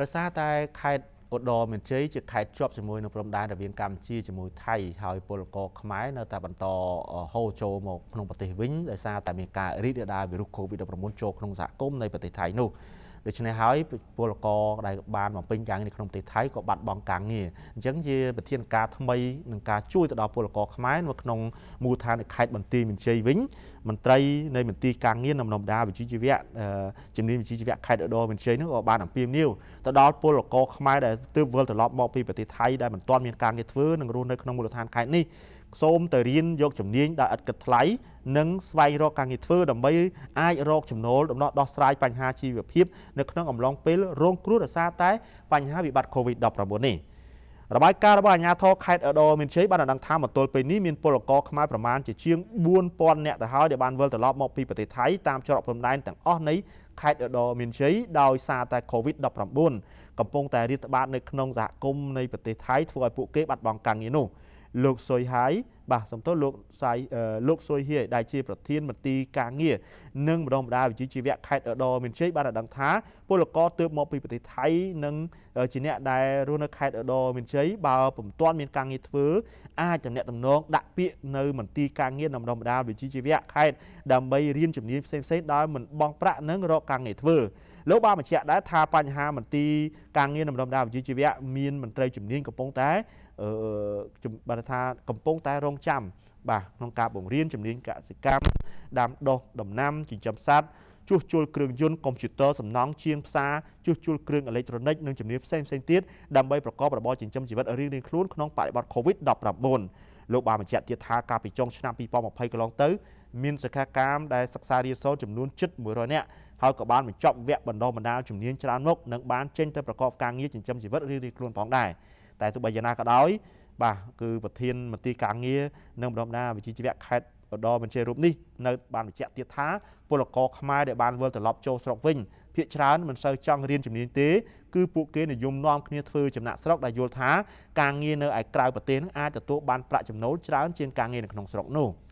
ដោយសារតែខេត្តឧត្តរមានជ័យជាខេត្តជាប់ជាមួយនឹងព្រំដែនរវាងកម្ពុជាជាមួយថៃហើយពលករខ្មែរនៅតែបន្តហូរចូលមកក្នុងប្រទេសវិញដោយសារតែមានការរីករាលដាលវីរុស COVID-19 ចូលក្នុងសហគមន៍នៃប្រទេសថៃនោះដូច្នេះហើយពលករដែលបានបំពេញការងារនៅក្នុងប្រទេសថៃក៏បាត់បង់ការងារអញ្ចឹងជាប្រធានការថ្មីនឹងការជួយទៅដល់ពលករខ្មែរនៅក្នុងមូលដ្ឋានខេត្តបន្ទាយមានជ័យវិញមន្ត្រីនៃមន្ទីរការងារនំនំដាវិជ្ជាជីវៈជំនាញវិជ្ជាជីវៈខេត្តឧត្តរមានជ័យនោះក៏បានអំពាវនាវទៅដល់ពលករខ្មែរដែលទើបវិលត្រឡប់មកពីប្រទេសថៃដែលមិនទាន់មានការងារធ្វើនិងរស់នៅក្នុងមូលដ្ឋានខេត្តនេះសូមទៅរៀនយកជំនាញដែលឥតគិតថ្លៃនិងស្វែងរកការងារធ្វើដើម្បីអាចរកចំណូលដំណោះដោះស្រាយបញ្ហាជីវភាពនៅក្នុងអំឡុងពេលរងគ្រោះដោយសារតែបញ្ហាវិបត្តិ COVID-19 នេះរបាយការណ៍របស់អាជ្ញាធរខេត្តឧត្តរមានជ័យបានដឹងថាមកទល់ពេលនេះមានពលករខ្មែរប្រមាណជាជាង4000នាក់ទៅហើយដែលបានវិលត្រឡប់មកពីប្រទេសថៃតាមច្រកព្រំដែនទាំងអស់នៃខេត្តឧត្តរមានជ័យដោយសារតែ COVID-19 កំពុងតែរាតត្បាតនៅក្នុងសហគមន៍នៃប្រទេសថៃធ្វើឲ្យពួកគេបាត់បង់ការងារនោះ។លោកសុយហាយបាទសំទោសលោកសាយលោកសុយហៀដែលជាប្រធានមន្ទីរការងារនិងម្ដងម្ដាវិជ្ជាជីវៈខេត្តឧត្តរមានជ័យបានឲ្យដឹងថាពលករទើបមកពីប្រទេសថៃនិងជាអ្នកដែលរស់នៅខេត្តឧត្តរមានជ័យបើពុំទាន់មានការងារធ្វើអាចតំណាក់តំណងដាក់ពាក្យនៅ មន្ទីរការងារនិងម្ដងម្ដាវិជ្ជាជីវៈខេត្តដើម្បីរៀនជំនាញផ្សេងៗដោយមិនបង់ប្រាក់និងរកការងារធ្វើលោកបានបញ្ជាក់ដែរថាបញ្ហាមន្ទីរការងារនំរំដាវិជ្ជាជីវៈមានមន្ត្រីជំនាញកំពុងតែអឺបានថាកំពុងតែរងចាំ បាទក្នុងការបង្រៀនជំនាញកសិកម្មដាំដុះដំណាំចិញ្ចឹមសត្វជួសជុលគ្រឿងយន្តកុំព្យូទ័រសំណង់ជាងផ្សារជួសជុលគ្រឿងអេឡិចត្រូនិកនិងជំនាញផ្សេងផ្សេងទៀតដើម្បីប្រកបរបរចិញ្ចឹមជីវិតរៀងៗខ្លួនក្នុងបរិបទ COVID-19 លោកបានបញ្ជាក់ទៀតថាកាលពីចុងឆ្នាំ2020កន្លងទៅមានសិក្ខាកាមដែលសិក្សារៀនសូត្រចំនួនជិត100នាក់ហើយក៏បានបញ្ចប់វគ្គបណ្ដុះបណ្ដាលជំនាញច្រើនមុខនិងបានចេញទៅប្រកបការងារចិញ្ចឹមជីវិតរៀងៗខ្លួនផងដែរតែទោះបីយ៉ាងណាក៏ដោយបាទគឺប្រធានមន្ទីរការងារនិងបណ្ដុះបណ្ដាលវិជ្ជាជីវៈខេត្តឧត្តរមានជ័យរូបនេះនៅបានបញ្ជាក់ទៀតថាពលករខ្មែរដែលបានវិលត្រឡប់ចូលស្រុកវិញភាគច្រើនមិនសូវចង់រៀនជំនាញទេគឺពួកគេនិយមនាំគ្នាធ្វើចំណាក់ស្រុកដែលយល់ថាការងារនៅឯក្រៅប្រទេសនឹងអាចទទួលបានប្រាក់ចំណូលច្រើនជាងការងារនៅក្នុងស្រុកនោះ។